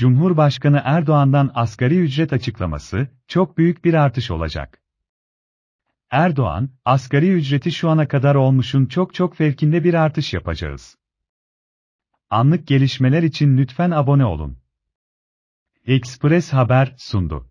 Cumhurbaşkanı Erdoğan'dan asgari ücret açıklaması, çok büyük bir artış olacak. Erdoğan, asgari ücreti şu ana kadar olmuşun çok çok fevkinde bir artış yapacağız. Anlık gelişmeler için lütfen abone olun. Express Haber sundu.